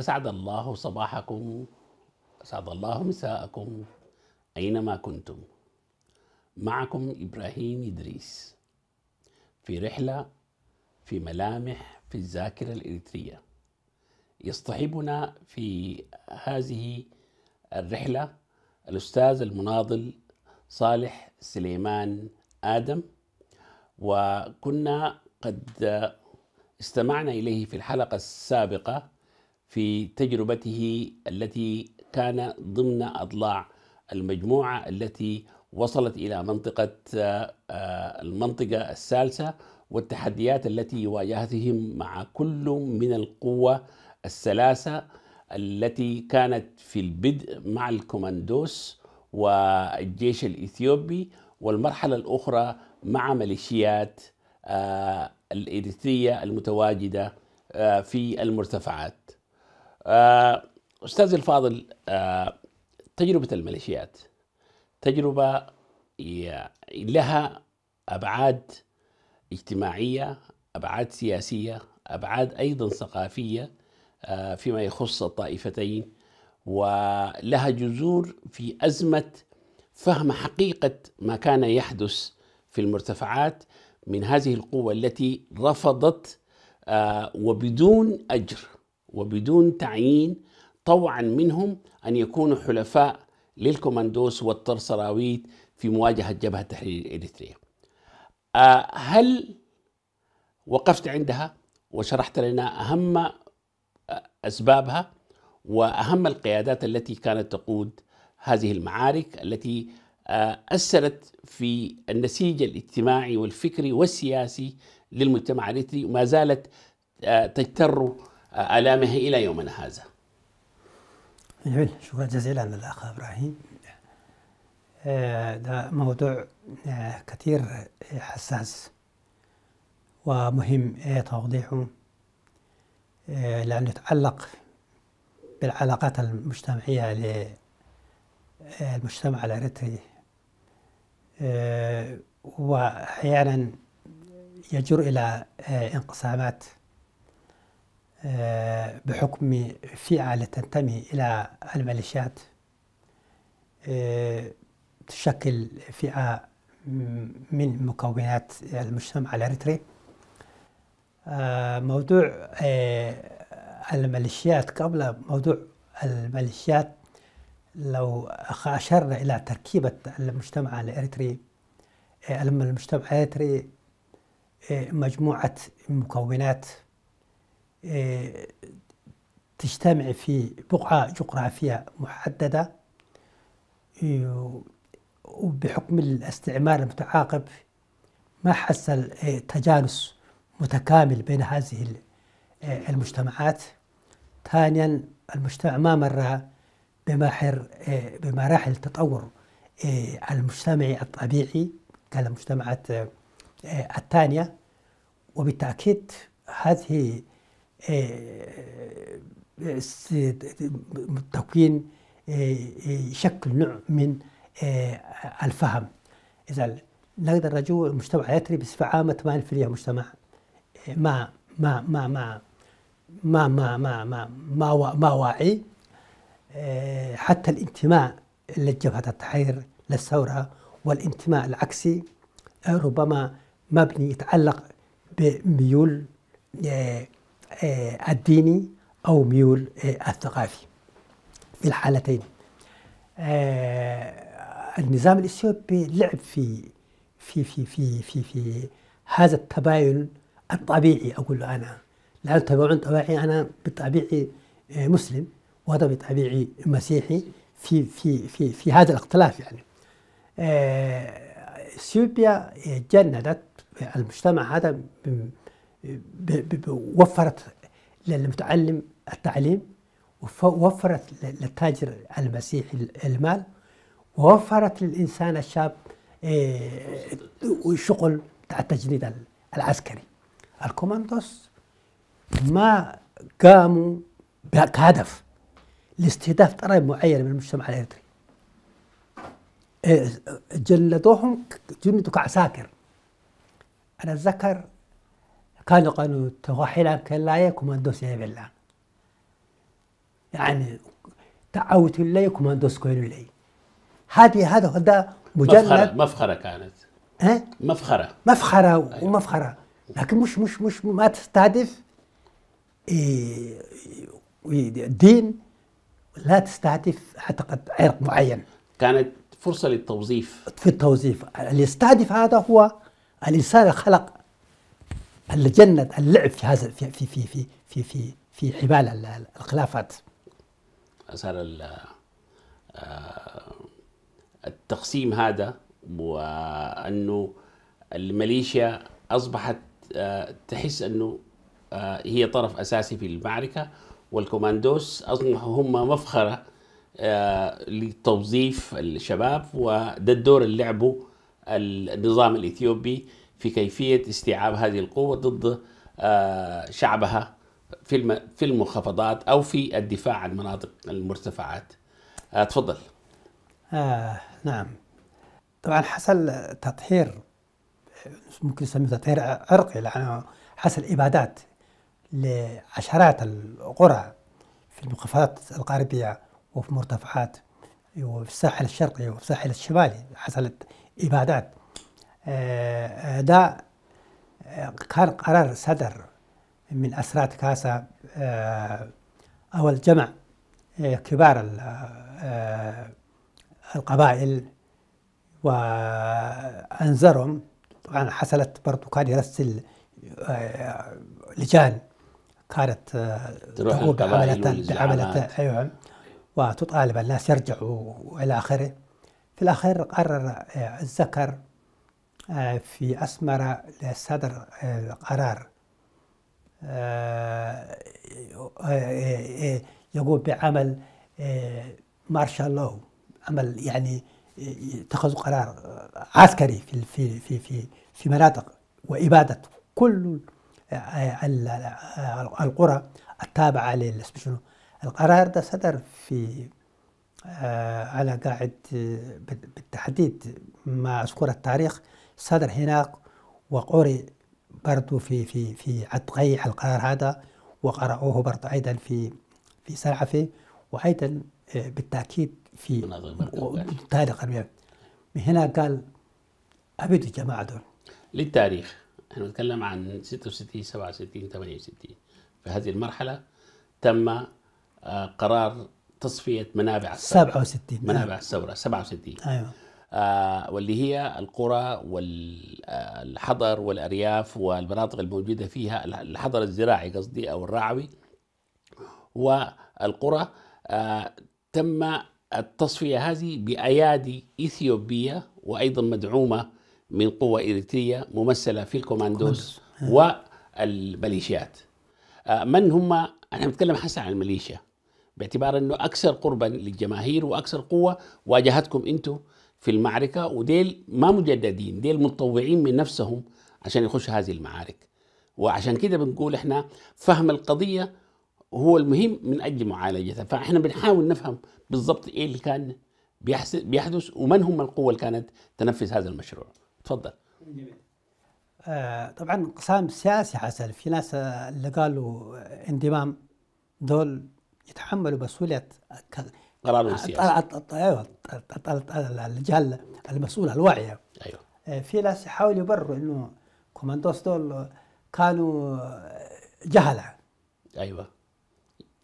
أسعد الله صباحكم أسعد الله مساءكم أينما كنتم معكم إبراهيم إدريس في رحلة في ملامح في الذاكرة الإريترية يصطحبنا في هذه الرحلة الأستاذ المناضل صالح سليمان آدم وكنا قد استمعنا إليه في الحلقة السابقة في تجربته التي كان ضمن اضلاع المجموعه التي وصلت الى منطقه آه، المنطقه الثالثه والتحديات التي واجهتهم مع كل من القوه الثلاثه التي كانت في البدء مع الكوماندوس والجيش الاثيوبي والمرحله الاخرى مع ميليشيات آه، الاريتريه المتواجده آه، في المرتفعات آه، استاذ الفاضل آه، تجربه الميليشيات تجربه لها ابعاد اجتماعيه ابعاد سياسيه ابعاد ايضا ثقافيه آه، فيما يخص الطائفتين ولها جذور في ازمه فهم حقيقه ما كان يحدث في المرتفعات من هذه القوه التي رفضت وبدون اجر وبدون تعيين طوعا منهم أن يكونوا حلفاء للكوماندوس والطرسراويت في مواجهة جبهة تحرير الإريترية آه، هل وقفت عندها وشرحت لنا أهم أسبابها وأهم القيادات التي كانت تقود هذه المعارك التي أثرت آه، في النسيج الاجتماعي والفكري والسياسي للمجتمع الاريتري وما زالت آه، تجتر آلامه إلى يومنا هذا جميل نعم، شكرا جزيلا للأخ إبراهيم آه، هذا موضوع آه، كثير آه، حساس ومهم توضيحه لأنه يتعلق بالعلاقات المجتمعية للمجتمع الأريتري وأحيانا يجر إلى انقسامات آه، بحكم فئة تنتمي إلى الميليشيات آه، تشكل فئة من مكونات المجتمع الأريتري آه، موضوع الميليشيات قبل موضوع الميليشيات لو أشرنا إلى تركيبة المجتمع الإريتري المجتمع الإريتري مجموعة مكونات تجتمع في بقعة جغرافية محددة وبحكم الاستعمار المتعاقب ما حصل تجانس متكامل بين هذه المجتمعات ثانيا المجتمع ما مر بمراحل بمراحل تطور المجتمعي الطبيعي كالمجتمعات الثانية وبالتأكيد هذه تكوين آه، آه، شكل نوع من آه، الفهم إذا نقدر نجو المجتمع اليتري بصفه عامه عام 80% مجتمع ما ما ما ما ما ما ما ما ما, ما واعي حتى الانتماء لجبهة التحرير للثورة والانتماء العكسي ربما مبني يتعلق بميول آه، الديني أو ميول آه، الثقافي في الحالتين آه، النظام الإثيوبي لعب في في في في في في هذا التباين الطبيعي أقول أنا لأن تباين طبيعي أنا بطبيعي مسلم وهذا بطبيعي مسيحي في في في في هذا الاختلاف يعني إثيوبيا جندت المجتمع هذا وفرت للمتعلم التعليم ووفرت للتاجر المسيحي المال ووفرت للإنسان الشاب آه، شغل بتاع التجنيد العسكري الكوماندوس ما قاموا كهدف لاستهداف طرف معين من المجتمع الإريتري آه، جلدوهم جندوا كعساكر أنا أتذكر كانوا قالوا تغحلا كلاية كوماندوس يبلا يعني تعوت لي كوماندوس كويلو لي هذه هذا هذا مجرد مفخرة, مفخرة كانت ها مفخرة مفخرة ومفخرة أيوة. لكن مش مش مش ما تستهدف إيه، دين لا تستهدف اعتقد عرق معين كانت فرصة للتوظيف في التوظيف اللي يستهدف هذا هو الإنسان خلق الجنة اللعب في هذا في في في في في في, في حبال الخلافات أثر آه، التقسيم هذا وانه الميليشيا اصبحت آه، تحس انه آه، هي طرف اساسي في المعركه والكوماندوس اصبحوا هم مفخره لتوظيف الشباب وده الدور اللي لعبه النظام الاثيوبي في كيفية استيعاب هذه القوة ضد آه، شعبها في المنخفضات أو في الدفاع عن مناطق المرتفعات آه، تفضل آه نعم طبعا حصل تطهير ممكن نسميه تطهير عرقي لأنه حصل إبادات لعشرات القرى في المنخفضات الغربية وفي المرتفعات وفي الساحل الشرقي وفي الساحل الشمالي حصلت إبادات ده آه، كان آه، قرار صدر من أسرات كاسا آه، أول جمع كبار القبائل وأنذرهم طبعا حصلت برضو كان يرسل لجان كانت تروح عملت ايوه وتطالب الناس يرجعوا والى اخره في الاخير قرر الذكر في أسمر لصدر القرار آه، آه، آه، يقوم بعمل مارشال لو عمل يعني يتخذ قرار عسكري في في في في في مناطق وإبادة كل القرى التابعة للسبشنو القرار ده صدر في على قاعد بالتحديد ما أذكر التاريخ صدر هناك وقرئ برضو في في في عتقي القرار هذا وقرأوه برضو أيضا في في سلعفة وأيضا آه، بالتأكيد في تاريخ من هنا قال أبدوا الجماعة دول للتاريخ احنا نتكلم عن 66 67 68 في هذه المرحلة تم آه، قرار تصفية منابع الثورة 67 منابع نعم. الثورة 67 أيوه آه، واللي هي القرى والحضر والأرياف والمناطق الموجودة فيها الحضر الزراعي قصدي أو الرعوي والقرى آه، تم التصفية هذه بأيادي إثيوبية وأيضا مدعومة من قوة إريترية ممثلة في الكوماندوس آه. والميليشيات من هم أنا نتكلم حسن عن الميليشيا باعتبار أنه أكثر قربا للجماهير وأكثر قوة واجهتكم أنتم في المعركة وديل ما مجددين ديل متطوعين من نفسهم عشان يخش هذه المعارك وعشان كده بنقول احنا فهم القضية هو المهم من أجل معالجتها فاحنا بنحاول نفهم بالضبط ايه اللي كان بيحدث ومن هم القوة اللي كانت تنفذ هذا المشروع تفضل آه، طبعا انقسام سياسي حصل في ناس اللي قالوا انضمام دول يتحملوا مسؤولية قرار أه، السياسي ايوه الجهه المسؤوله الواعيه ايوه أه، في ناس يحاولوا يبرروا انه كوماندوس دول كانوا جهله ايوه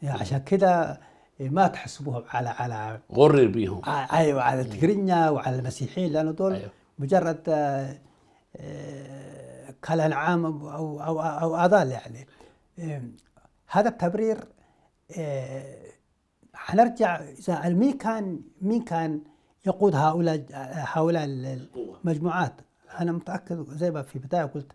يعني عشان كذا إيه، ما تحسبوهم على على غرر بيهم ايوه على التجرينيا وعلى المسيحيين لانه دول أيوة. مجرد أه، عام او او او اضال يعني إيه، هذا التبرير إيه، حنرجع اذا مين كان مين كان يقود هؤلاء هؤلاء المجموعات انا متاكد زي ما في البدايه قلت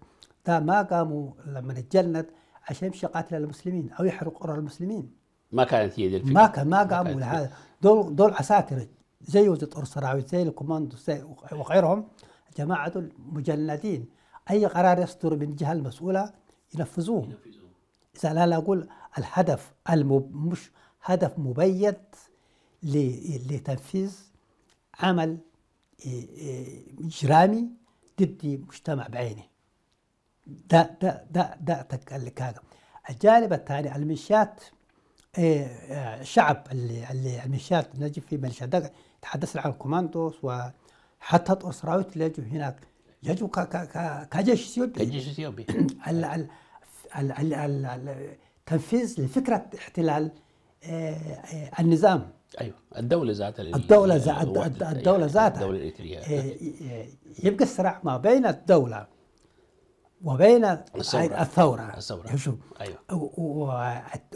ده ما قاموا لما اتجند عشان يمشي قاتل المسلمين او يحرق قرى المسلمين ما كانت هي دي الفكره ما كان ما قاموا لهذا دول دول عساكر زي وزير السراويل زي الكوماندو زي وغيرهم جماعه دول مجندين اي قرار يصدر من الجهه المسؤوله ينفذوه اذا لا اقول الهدف المب... مش هدف مبيت لتنفيذ عمل آه، آه، إجرامي ضد مجتمع بعينه ده ده ده ده هذا الجانب الثاني الميليشيات الشعب آه، اللي اللي الميليشيات نجي في ميليشيات تحدثنا عن الكوماندوس وحتى اسرائيل اللي يجوا هناك يجوا كجيش اثيوبي كجيش اثيوبي تنفيذ لفكره احتلال آه، آه، النظام ايوه الدوله ذاتها الدوله أيوه، ذاتها الدوله, الدولة ذاتها الدولة يبقى الصراع ما بين الدوله وبين الثورة الثورة, الثورة. شوف أيوة.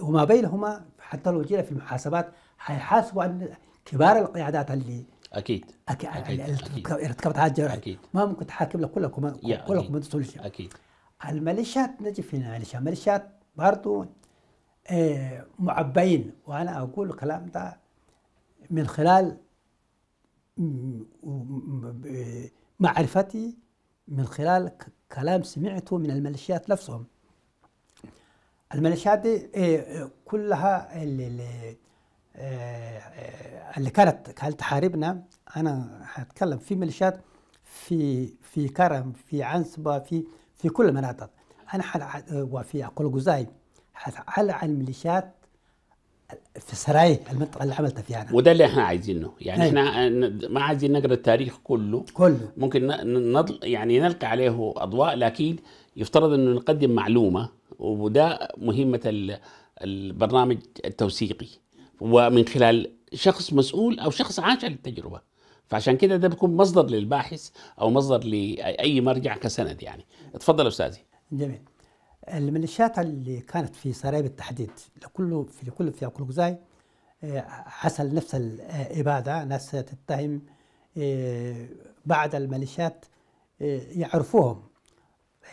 وما بينهما حتى لو جينا في المحاسبات حيحاسبوا عن كبار القيادات اللي اكيد أكيد, ارتكبت هذا الجرائم اكيد ما ممكن تحاكم لك كلكم كلكم انتم اكيد الميليشيات نجي في الميليشيات برضه آه، معبين وأنا أقول الكلام ده من خلال معرفتي من خلال كلام سمعته من الميليشيات نفسهم الميليشيات دي كلها اللي, اللي كانت كانت تحاربنا انا هتكلم في ميليشيات في في كرم في عنسبه في في كل المناطق انا وفي اقول جزاي على الميليشيات في السرايا المنطقه اللي عملتها فيها أنا. وده اللي احنا عايزينه يعني هي. إيه. احنا ما عايزين نقرا التاريخ كله كله ممكن نضل يعني نلقي عليه اضواء لكن يفترض انه نقدم معلومه وده مهمه البرنامج التوثيقي ومن خلال شخص مسؤول او شخص عاش التجربه فعشان كده ده بيكون مصدر للباحث او مصدر لاي مرجع كسند يعني اتفضل استاذي جميل الميليشيات اللي كانت في سرايب بالتحديد لكل في كل في أكلوكزاي حصل آه، نفس الإبادة ناس تتهم آه، بعض الميليشيات آه، يعرفوهم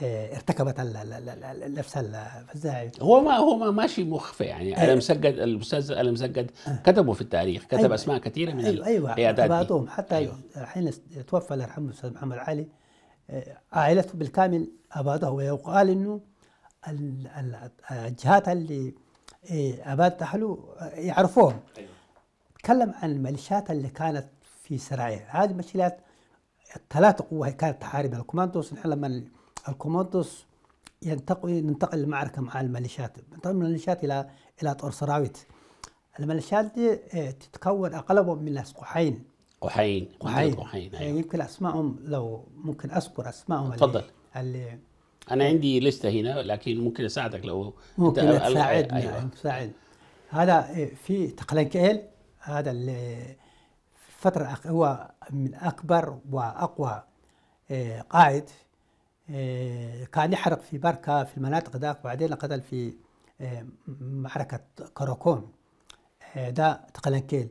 ارتكبت نفس الفزاعي هو ما هو ما ماشي مخفى يعني أيوة. المسجد الاستاذ المسجد كتبه في التاريخ كتب أيوة. اسماء كثيره من ايوه ايوه اعتباطهم حتى أيوة. حين توفى الله يرحمه الاستاذ محمد علي عائلته بالكامل اباده ويقال انه الجهات اللي إيه، اباد تحلو إيه، يعرفوهم أيوه. تكلم عن الميليشيات اللي كانت في سرايا هذه الميليشيات الثلاث قوة كانت تحارب الكوماندوس نحن لما الكوماندوس ينتقل ننتقل المعركة مع الميليشيات ننتقل من الميليشيات إلى إلى طور سراويت الميليشيات دي إيه، تتكون أغلبهم من ناس قحين قحين قحين, قحين. أيوة. يعني يمكن أسمائهم لو ممكن أذكر أسمائهم تفضل اللي, اللي انا عندي لسته هنا لكن ممكن اساعدك لو ممكن تساعد أيوة. نعم تساعد هذا في تقلنك ال هذا الفترة هو من اكبر واقوى آه، قائد آه، كان يحرق في بركة في المناطق ذاك وبعدين قتل في آه، معركة كراكون ده تقلنكيل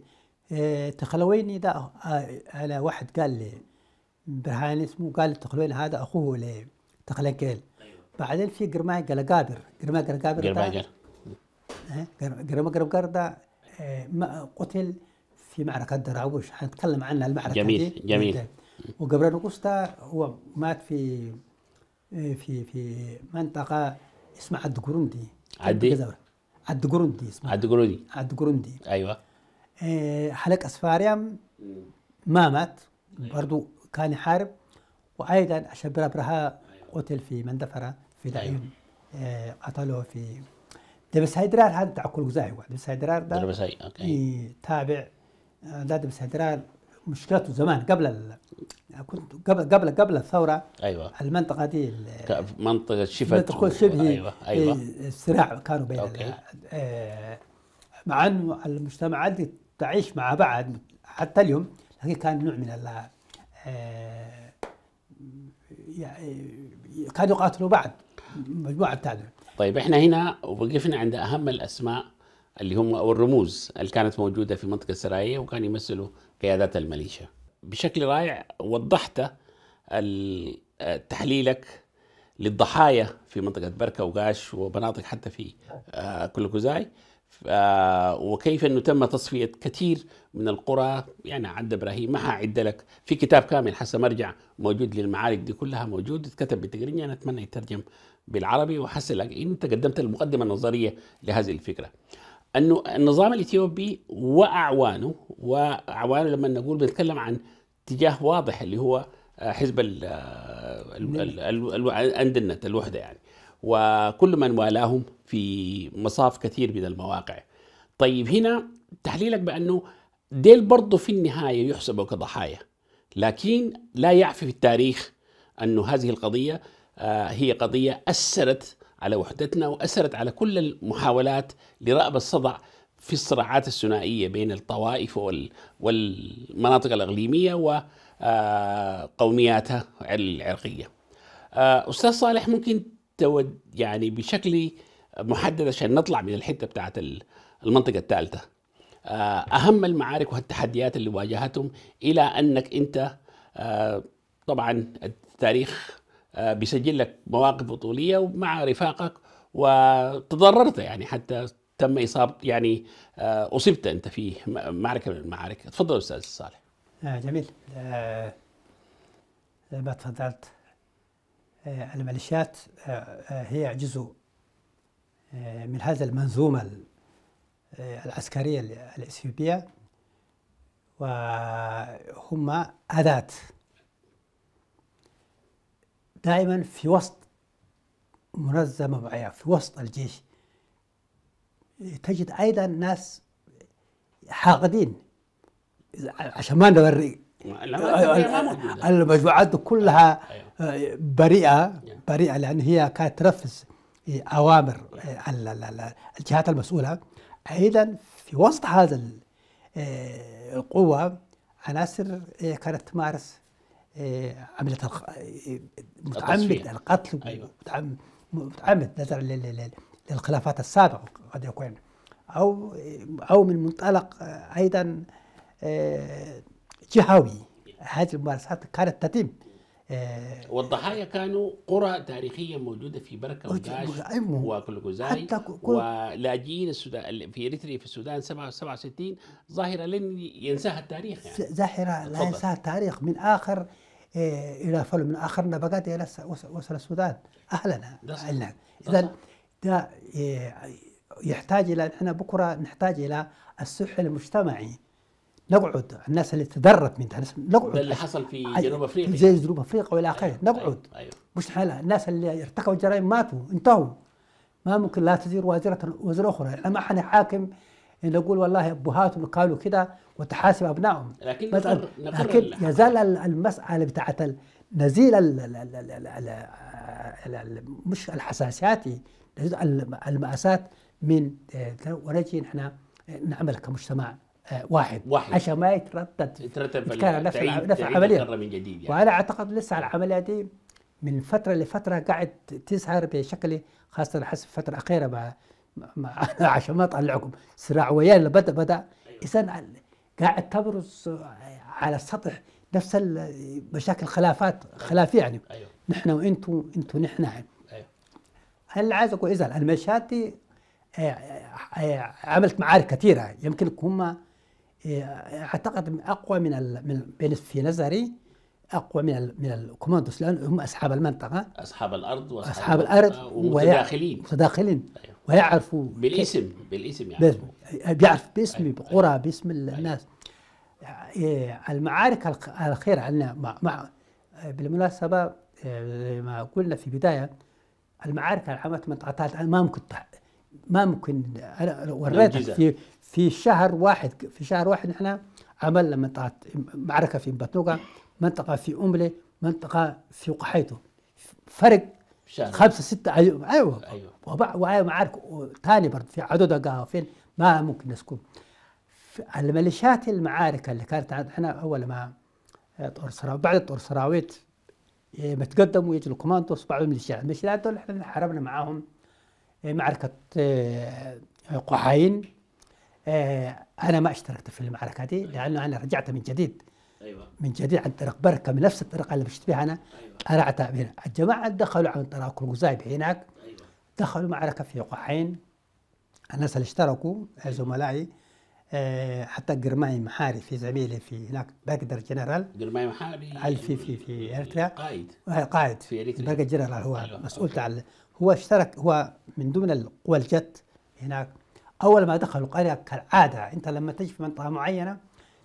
تخلويني ده على واحد قال لي برهان اسمه قال تخلويني هذا أخوه دخلين كيل أيوة. بعدين في قرماي قلقابر قرماي قابر قرماي إيه؟ قرماء قلقابر ده إيه، قتل في معركة دراوش حنتكلم عنها المعركة جميل دي. جميل وقبل نقصتا هو مات في إيه، في في منطقة اسمها عد قرندي عدي عد اسمها عد قرندي عد ايوه حلق اسفاريام ما مات أيوة. برضو كان يحارب وايضا اشبرها برها قتل في مندفرة في أيوه. دعيم آه، قتلوه في دبس هيدرار هذا تاع كل جزاي واحد دبس هيدرار ده دبس هاي اوكي تابع آه، ده دبس هيدرار مشكلته زمان قبل ال... كنت قبل قبل قبل الثوره ايوه المنطقه دي ال... منطقه شبه شبه ايوه ايوه الصراع كانوا بين أوكي. آه، مع انه المجتمعات دي تعيش مع بعض حتى اليوم لكن كان نوع من ال... يعني كانوا يقاتلوا بعد مجموعه ثانيه طيب احنا هنا وقفنا عند اهم الاسماء اللي هم او الرموز اللي كانت موجوده في منطقه السراييه وكانوا يمثلوا قيادات الميليشيا بشكل رائع وضحت تحليلك للضحايا في منطقه بركه وقاش ومناطق حتى في آه، كلكوزاي وكيف انه تم تصفيه كثير من القرى يعني عد ابراهيم ما حعد لك في كتاب كامل حسب مرجع موجود للمعارك دي كلها موجود اتكتب بالتجريني انا اتمنى يترجم بالعربي وحسن إيه، انت قدمت المقدمه النظريه لهذه الفكره. انه النظام الاثيوبي واعوانه واعوانه لما نقول بنتكلم عن اتجاه واضح اللي هو آه، حزب آه، ال ال ال الوحده يعني وكل من والاهم في مصاف كثير من المواقع طيب هنا تحليلك بأنه ديل برضه في النهاية يحسبوا كضحايا لكن لا يعفي في التاريخ أنه هذه القضية آه، هي قضية أثرت على وحدتنا وأثرت على كل المحاولات لرأب الصدع في الصراعات الثنائية بين الطوائف والمناطق الأقليمية وقومياتها آه، العرقية آه، أستاذ صالح ممكن تود يعني بشكل محدد عشان نطلع من الحته بتاعت المنطقه الثالثه آه، اهم المعارك والتحديات اللي واجهتهم الى انك انت آه، طبعا التاريخ آه، بيسجل لك مواقف بطوليه ومع رفاقك وتضررت يعني حتى تم اصابه يعني اصبت انت في معركه من المعارك تفضل استاذ صالح جميل آه ما تفضلت آه، الميليشيات آه، آه، هي جزء من هذا المنظومة العسكرية الإثيوبية وهم أداة دائما في وسط منظمة معينة في وسط الجيش تجد أيضا ناس حاقدين عشان ما نوري المجموعات كلها أيوة. بريئه بريئه لان هي كانت ترفز إيه، اوامر إيه، الجهات المسؤوله ايضا في وسط هذا إيه، القوه عناصر كانت تمارس عمليه متعمد القتل أيوة. متعمد نظرا للخلافات السابقه قد يكون او او من منطلق ايضا جهوي هذه الممارسات كانت تتم آه، والضحايا كانوا قرى تاريخيه موجوده في بركه وداش وكلوكوزاري ولاجئين في اريتريا في السودان 67 ظاهره لن ينساها التاريخ يعني ظاهره لا ينساها التاريخ من اخر إيه الى فل من اخر نبقات الى وصل السودان اهلنا اهلنا اذا ده آه، يحتاج الى نحن بكره نحتاج الى السح المجتمعي نقعد الناس اللي تدرب منها نقعد اللي حصل في جنوب افريقيا زي جنوب افريقيا والى ايوه نقعد أيوه. أيوة. مش حالها الناس اللي ارتكبوا الجرائم ماتوا انتهوا ما ممكن لا تزير وزيرة وزير اخرى يعني ما حنحاكم ان اقول والله ابهاتهم قالوا كده وتحاسب ابنائهم لكن نقر لكن يزال المساله بتاعت نزيل مش الحساسيات المأساة من آه، ونجي نحن نعمل كمجتمع آه، واحد, واحد عشان ما يتردد يترتب كان نفس نفس العمليه من جديد يعني. وانا اعتقد لسه العمليه دي من فتره لفتره قاعد تظهر بشكل خاصه حسب الفتره الاخيره مع مع عشان ما اطلعكم صراع ويان اللي بدا بدا أيوة. اذا قاعد تبرز على السطح نفس مشاكل خلافات أيوة. خلاف يعني أيوه. نحن وانتم انتم نحن يعني. ايوه هل عايز اقول اذا المشاتي دي آه، آه، عملت معارك كثيره يمكن هم اعتقد اقوى من من في نظري اقوى من من الكوماندوس لان هم اصحاب المنطقه اصحاب الارض واصحاب أصحاب الارض ومتداخلين متداخلين أيوه. ويعرفوا بالاسم بالاسم يعني بيعرف باسم أيوه. بقرى أيوه. باسم أيوه. الناس إيه، المعارك الاخيره عندنا مع, مع بالمناسبه إيه، ما قلنا في البدايه المعارك اللي ما منطقه ما ممكن ما ممكن انا وريتك في في شهر واحد في شهر واحد نحن عملنا منطقة معركة في باتنوكا منطقة في أملة منطقة في قحيته فرق شهر. خمسة ستة أيوة أيوة, أيوة. وبعد معارك ثاني برضه في عدودها قافين ما ممكن نسكن الميليشيات المعارك اللي كانت احنا أول ما آه، طور سراويت بعد طور سراويت آه، ما تقدموا يجوا الكوماندوس بعض الميليشيات الميليشيات دول احنا حاربنا معاهم آه، معركة قحاين آه، انا ما اشتركت في المعركه دي أيوة. لانه انا رجعت من جديد أيوة. من جديد عن طريق بركه من نفس الطريقه اللي مشيت بها انا أيوة. انا هنا الجماعه دخلوا عن طريق القزايب هناك أيوة. دخلوا معركه في قحين الناس اللي اشتركوا زملائي آه، حتى قرماي محاري في زميلي في هناك برقدر جنرال قرماي محاري في في في اريتريا قائد آه، قائد في اريتريا برقدر جنرال هو أيوة. مسؤول عن هو اشترك هو من ضمن القوى الجت هناك أول ما دخلوا القرية كالعادة أنت لما تجي في منطقة معينة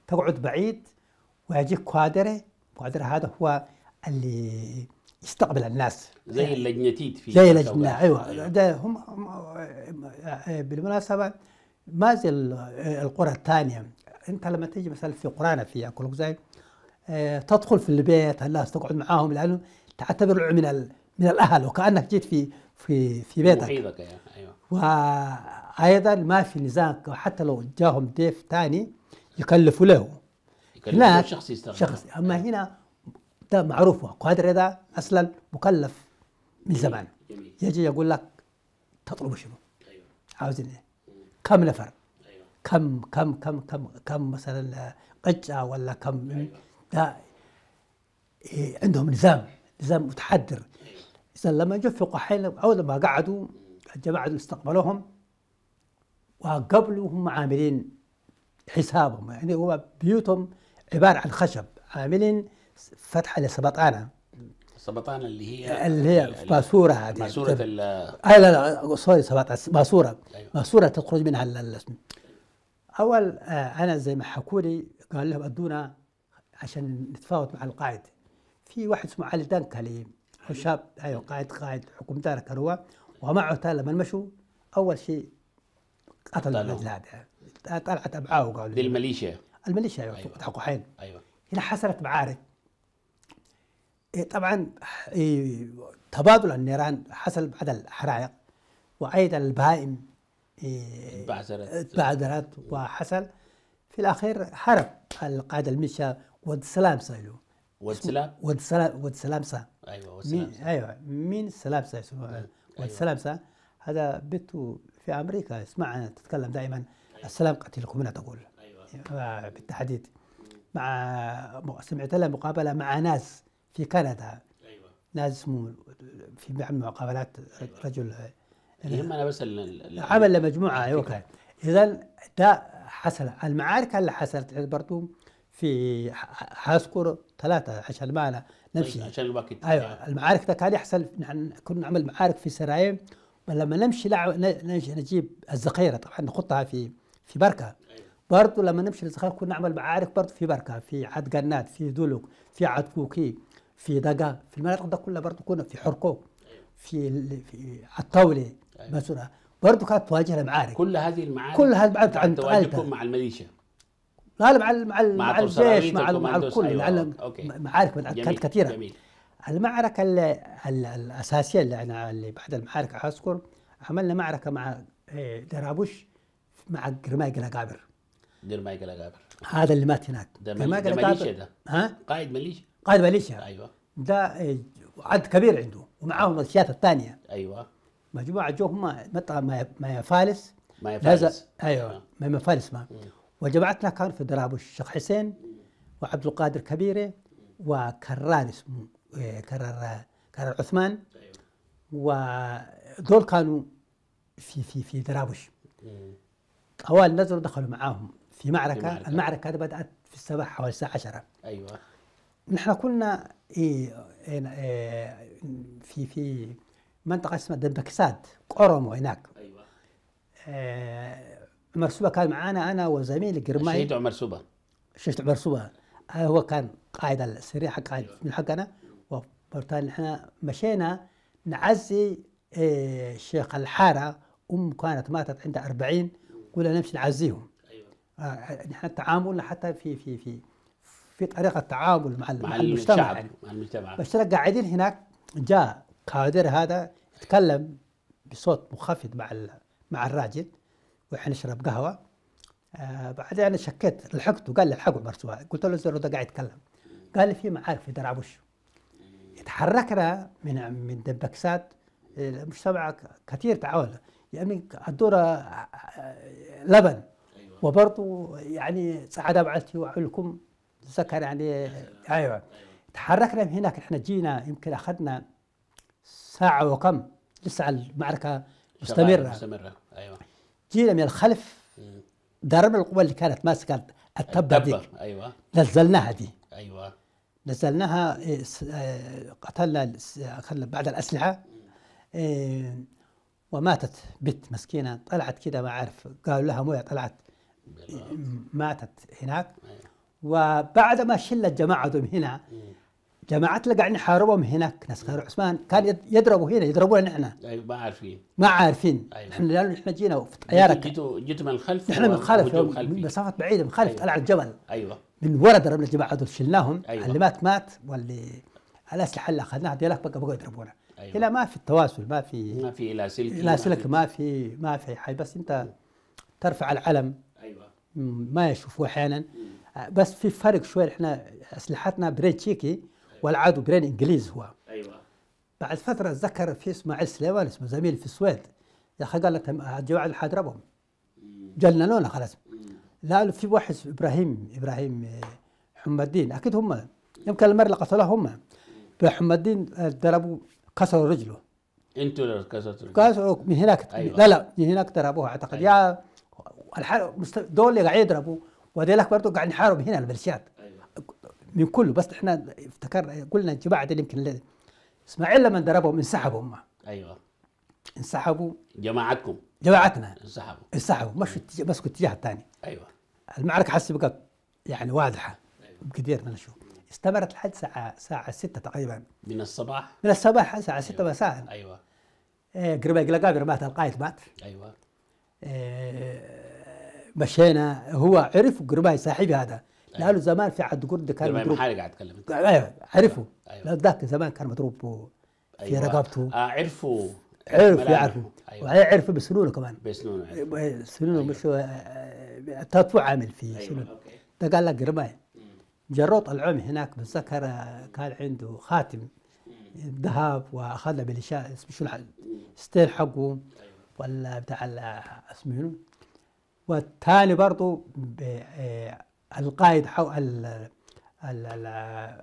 تقعد بعيد ويجيك كوادرة كوادرة هذا هو اللي يستقبل الناس زي يعني اللجنتيد في زي اللجنة أيوة. أيوة ده هم آه، بالمناسبة ما زي القرى الثانية أنت لما تجي مثلا في قرانا في أقول زي آه، تدخل في البيت الناس تقعد معاهم لأنه تعتبر من من الأهل وكأنك جيت في في في بيتك محيطك وايضا ما في نزاع حتى لو جاهم ضيف ثاني يكلفوا له يكلفوا شخص يستخدم شخص اما هنا ده معروف وقادر ده اصلا مكلف من زمان جميل. يجي يقول لك تطلب شنو؟ ايوه عاوزين ايه؟ كم نفر؟ أيوة. كم كم كم كم كم مثلا قجة ولا كم أيوة. ده إيه، عندهم نظام نظام متحدر أيوه. اذا لما جفوا حيل اول ما قعدوا الجماعة اللي استقبلوهم وقبلوا هم عاملين حسابهم يعني هو بيوتهم عبارة عن خشب عاملين فتحة لسبطانة السبطانة اللي هي اللي هي ماسورة هذه ماسورة ال آه، لا لا سوري سبطانة ماسورة أيوه. ماسورة تخرج منها أول آه أنا زي ما حكوا لي قال لهم أدونا عشان نتفاوض مع القائد في واحد اسمه علي دنكلي حشاب ايوه قائد قائد حكومتار كان هو ومعه تالي لما مشوا أول شيء قتلوا الأجلاد يعني طلعت أبعاه قالوا دي الميليشيا الميليشيا يعني أيوة حيل أيوة هنا حصلت معارك إيه، طبعا إيه، تبادل النيران حصل بعد الحرائق وأيضا البهائم إيه، تبعثرت وحصل في الأخير حرب القائد الميليشيا ود سلام سايلو ود سلام ود سلام ود سلام سا ايوه ود سلام ايوه مين سلام سا أيوة. والسلام هذا بيت في امريكا اسمع تتكلم دائما السلام قتلكم هنا تقول أيوة. آه، بالتحديد مع سمعت لها مقابله مع ناس في كندا ايوه ناس اسمه في بيعمل مقابلات أيوة. رجل يهمنا بس عمل لمجموعه ايوه اذا ده حصل المعارك اللي حصلت البرتوم في حاسكور ثلاثة عشان ما نمشي طيب، عشان الوقت أيوة المعارك ده كان يحصل نحن كنا نعمل معارك في سرايم لما نمشي نجيب الذخيرة طبعا نحطها في في بركة أيوة. برضه لما نمشي للذخيرة كنا نعمل معارك برضه في بركة في عاد قنات في دولوك في عاد كوكي في دقا في المناطق ده كلها برضه كنا في حرقوق أيوة. في في الطاولة أيوة. مثلا برضه كانت تواجهنا معارك كل هذه المعارك كل هذه المعارك تواجهكم مع الميليشيا لا مع الـ مع الـ مع, الجيش مع مع الكل أيوة. مع معارك كثيره جميل. المعركه الـ الاساسيه اللي انا اللي بعد المعارك اذكر عملنا معركه مع إيه، درابوش مع جرماي جلاجابر جرماي جلاجابر هذا اللي مات هناك جرماي جلاجابر ده ها قائد مليشيا قائد مليشيا ايوه ده إيه، عدد كبير عنده ومعاهم مليشيات أيوة. الثانيه ايوه مجموعه جو هم ما فالس ما فالس أيوة. ايوه ما فالس ما وجماعتنا كان في دراب الشيخ حسين وعبد القادر كبيره وكرار اسمه إيه، كرار كرار عثمان ودول كانوا في في في درابش طوال نزلوا دخلوا معاهم في معركة, في معركة. المعركة هذه بدأت في الصباح حوالي الساعة 10 أيوة نحن كنا إيه،, إيه إيه في في منطقة اسمها دبكساد أورومو هناك أيوة إيه، مرسوبه كان معانا انا وزميلي جرماي الشهيد عمر سوبه الشهيد عمر سوبه آه، هو كان قائد السريع حق قائد أيوة. من حقنا وبالتالي احنا مشينا نعزي آه، شيخ الحاره ام كانت ماتت عندها 40 قلنا نمشي نعزيهم ايوه آه، نحن تعاملنا حتى في في في في طريقه التعامل مع, مع المجتمع الشعب يعني. مع المجتمع بس قاعدين هناك جاء كادر هذا يتكلم بصوت منخفض مع مع الراجل وحنشرب قهوه آه بعدين انا شكيت لحقته قال لي الحقوا مرسوها قلت له الزر ده قاعد يتكلم قال لي في معارف في درع بوش تحركنا من من دبكسات المجتمع كثير تعاون يعني الدورة آه، آه، لبن أيوة. وبرضه يعني سعادة بعثي وعلكم ذكر يعني ايوه تحركنا من هناك احنا جينا يمكن اخذنا ساعة وكم لسه المعركة مستمرة مستمرة ايوه جينا من الخلف درب القوة اللي كانت ماسكة التبة دي أيوة نزلناها دي أيوة نزلناها إيه، إيه، قتلنا بعد الأسلحة إيه، وماتت بنت مسكينة طلعت كده ما عارف قالوا لها موية طلعت ماتت هناك أيوة. وبعد ما شلت جماعتهم هنا جماعات اللي قاعدين يحاربهم هناك ناس خير عثمان كان يضربوا هنا يضربونا نحن ايوه ما عارفين ما عارفين أيوة. احنا لانه احنا جينا في طياره جيتوا جيتوا من الخلف احنا من الخلف من مسافات بعيده من الخلف أيوة. الجبل ايوه من ورا ضربنا الجماعه هذول شلناهم أيوة. اللي مات مات واللي الاسلحه اللي اخذناها ديالك بقى بقوا يضربونا أيوة. هنا ما في التواصل ما في ما في لا سلك لا سلك ما في ما في حي بس انت ترفع العلم ايوه ما يشوفوه احيانا بس في فرق شوي احنا اسلحتنا بريتشيكي والعاد جرين انجليز هو ايوه بعد فتره ذكر في اسماعيل سليمان اسمه زميل في السويد يا اخي قال لك الحاد ربهم جننونا خلاص لا في واحد ابراهيم ابراهيم آه، حمد الدين اكيد هم يمكن المره اللي قتلوه هم حمد الدين آه، ضربوا كسروا رجله انتوا اللي كسرتوا رجله من هناك أيوة. لا لا من هناك ضربوها اعتقد أيوة. يا دول اللي قاعدين يضربوا وذلك برضه قاعدين يحاربوا هنا البلشيات من كله بس احنا افتكرنا قلنا الجماعه بعد يمكن اسماعيل لما دربهم انسحبوا هم ايوه انسحبوا جماعتكم جماعتنا انسحبوا انسحبوا مشوا بس الاتجاه الثاني ايوه المعركه حسي بقت يعني واضحه أيوة. من نشوف استمرت لحد ساعة ساعة 6 تقريبا من الصباح من الصباح ساعة 6 ستة أيوة. مساء ايوه إيه قريبا قلقا مات القائد مات ايوه إيه مشينا هو عرف قرباي صاحبي هذا أيوة. لانه زمان في عهد قرد كان مضروب محارق قاعد اتكلم ايوه عرفوا أيوة. ذاك زمان كان مضروب في أيوة. رقبته آه عرفوا عرفوا يعرفه أيوة. عرفه بسنونه كمان بسنونه سنونه أيوة. مش آه، تطوع عامل في أيوة. سنونه ده قال لك رماي جروط العم هناك بالذكر آه، كان عنده خاتم ذهب واخذ بالاشاء اسمه شو ستيل حقه أيوة. ولا بتاع آه، اسمه والثاني برضه القائد حو ال ال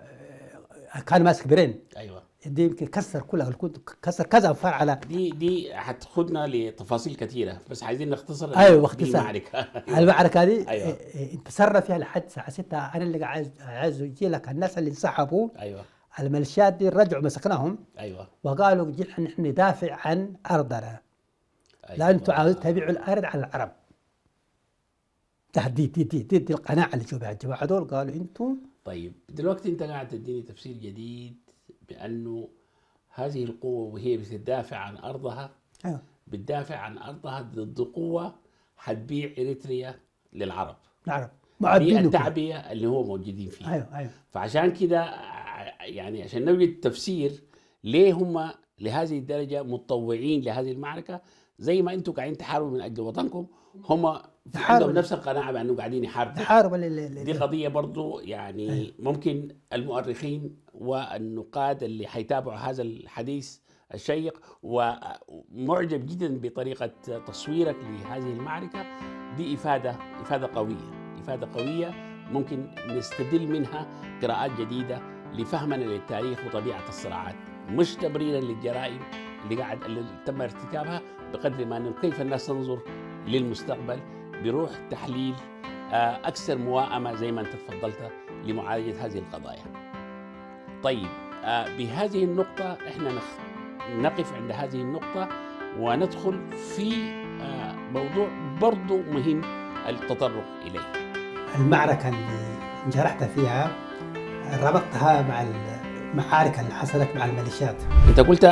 كان ماسك برين ايوه دي يمكن كسر كلها كسر كذا فرع على دي دي هتاخدنا لتفاصيل كثيره بس عايزين نختصر ايوه اختصار المعركه المعركه دي أيوة. إيه، انتصرنا فيها لحد الساعه 6 انا اللي عايز عايز يجي لك الناس اللي انسحبوا ايوه الميليشيات دي رجعوا مسكناهم ايوه وقالوا نحن ندافع عن ارضنا أيوة. لا انتم عاوزين تبيعوا الارض على العرب تحديد دي, دي, دي, دي القناعه اللي جابها الجماعه هذول قالوا انتم طيب دلوقتي انت قاعد تديني تفسير جديد بانه هذه القوه وهي بتدافع عن ارضها ايوه بتدافع عن ارضها ضد قوه حتبيع اريتريا للعرب العرب دي التعبيه اللي هو موجودين فيها ايوه ايوه فعشان كده يعني عشان نوجد تفسير ليه هم لهذه الدرجه متطوعين لهذه المعركه زي ما انتم قاعدين تحاربوا من اجل وطنكم هم عندهم نفس القناعه بانهم قاعدين يحاربوا تحاربوا دي قضيه برضو يعني أيوة. ممكن المؤرخين والنقاد اللي حيتابعوا هذا الحديث الشيق ومعجب جدا بطريقه تصويرك لهذه المعركه دي افاده افاده قويه افاده قويه ممكن نستدل منها قراءات جديده لفهمنا للتاريخ وطبيعه الصراعات مش تبريرا للجرائم اللي قاعد اللي تم ارتكابها بقدر ما انه كيف الناس تنظر للمستقبل بروح تحليل آه، اكثر موائمه زي ما انت تفضلت لمعالجه هذه القضايا. طيب آه، بهذه النقطه احنا نقف عند هذه النقطه وندخل في آه، موضوع برضه مهم التطرق اليه. المعركه اللي انجرحت فيها ربطتها مع معارك اللي حصلت مع الميليشيات انت قلت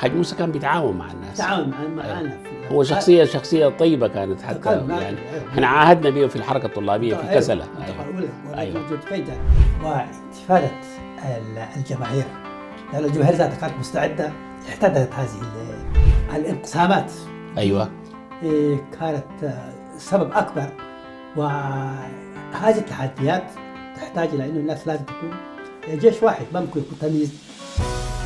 حاج موسى كان بيتعاون مع الناس تعاون مع أيوه. الناس هو شخصية شخصية طيبة كانت حتى يعني أيوه. احنا عاهدنا به في الحركة الطلابية في أيوه. كسلة أيوه. أيوه. الجماهير لأن الجماهير ذاتها كانت مستعدة احتدت هذه الانقسامات أيوه إيه، كانت سبب أكبر وهذه التحديات تحتاج إلى أنه الناس لازم تكون جيش واحد ما ممكن يكون تمييز